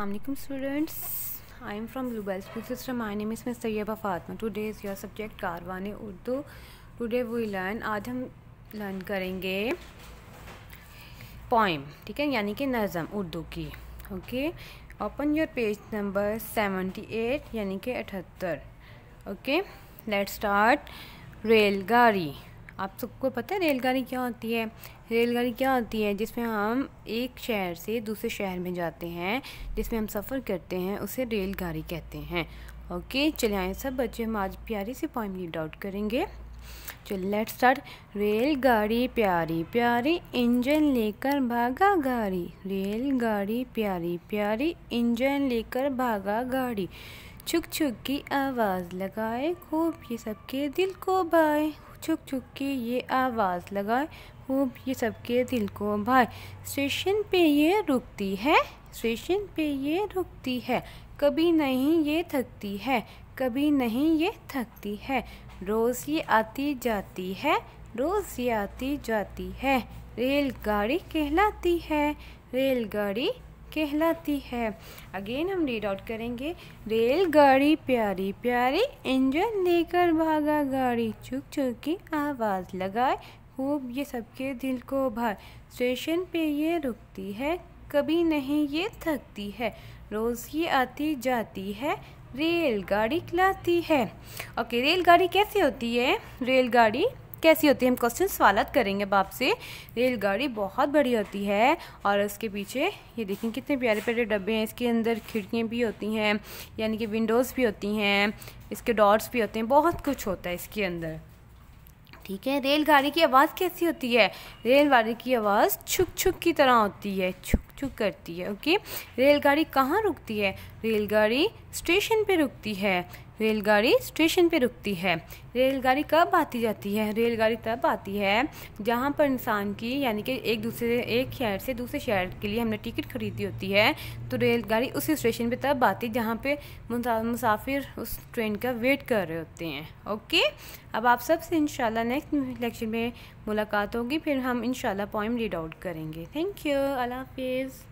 Assalamualaikum students. I am from Bluebell School System. My name is Miss Tayyaba Fatma. Today is your subject Karwan Urdu. Today we learn. आज हम learn करेंगे poem. ठीक है यानी कि नज़म उर्दू की okay open your page number seventy eight यानी कि अठहत्तर ओके लेट स्टार्ट रेलगाड़ी आप सबको पता है रेलगाड़ी क्या होती है रेलगाड़ी क्या होती है जिसमें हम एक शहर से दूसरे शहर में जाते हैं जिसमें हम सफ़र करते हैं उसे रेलगाड़ी कहते हैं ओके चले आए सब बच्चे हम आज प्यारी से पॉइंट रीड आउट करेंगे चलो लेट स्टार्ट रेलगाड़ी प्यारी प्यारी इंजन लेकर भागा गाड़ी रेलगाड़ी प्यारी प्यारी इंजन लेकर भागा गाड़ी छुक छुक की आवाज़ लगाए खूब ये सबके दिल को भाए छुक छुक की ये आवाज़ लगाए खूब ये सबके दिल को भाए स्टेशन पे ये रुकती है स्टेशन पे ये रुकती है कभी नहीं ये थकती है कभी नहीं ये थकती है रोज़ ये आती जाती है रोज़ ये आती जाती है रेलगाड़ी कहलाती है रेलगाड़ी कहलाती है अगेन हम रीड आउट करेंगे रेलगाड़ी प्यारी प्यारी इंजन लेकर भागा गाड़ी चुक चुक की आवाज़ लगाए खूब ये सबके दिल को भाए स्टेशन पे ये रुकती है कभी नहीं ये थकती है रोज़ ये आती जाती है रेलगाड़ी खिलाती है ओके रेलगाड़ी कैसे होती है रेलगाड़ी कैसी होती है हम क्वेश्चन सवालत करेंगे बाप से रेलगाड़ी बहुत बड़ी होती है और उसके पीछे ये देखें कितने प्यारे प्यारे डब्बे हैं इसके अंदर खिड़कियाँ भी होती हैं यानी कि विंडोज़ भी होती हैं इसके डॉर्स भी होते हैं बहुत कुछ होता है इसके अंदर ठीक है रेलगाड़ी की आवाज़ कैसी होती है रेलगाड़ी की आवाज़ छुक छुक की तरह होती है छुक छुक करती है ओके रेलगाड़ी कहाँ रुकती है रेलगाड़ी स्टेशन पे रुकती है रेलगाड़ी स्टेशन पे रुकती है रेलगाड़ी कब आती जाती है रेलगाड़ी तब आती है जहाँ पर इंसान की यानी कि एक दूसरे एक शहर से दूसरे शहर के लिए हमने टिकट खरीदी होती है तो रेलगाड़ी उसी स्टेशन पे तब आती है जहाँ पे मुसाफिर उस ट्रेन का वेट कर रहे होते हैं ओके अब आप सब से इंशाल्लाह नेक्स्ट लेक्चर में मुलाकात होगी फिर हम इंशाल्लाह पॉइंट रीड आउट करेंगे थैंक यू अल्लाह हाफिज़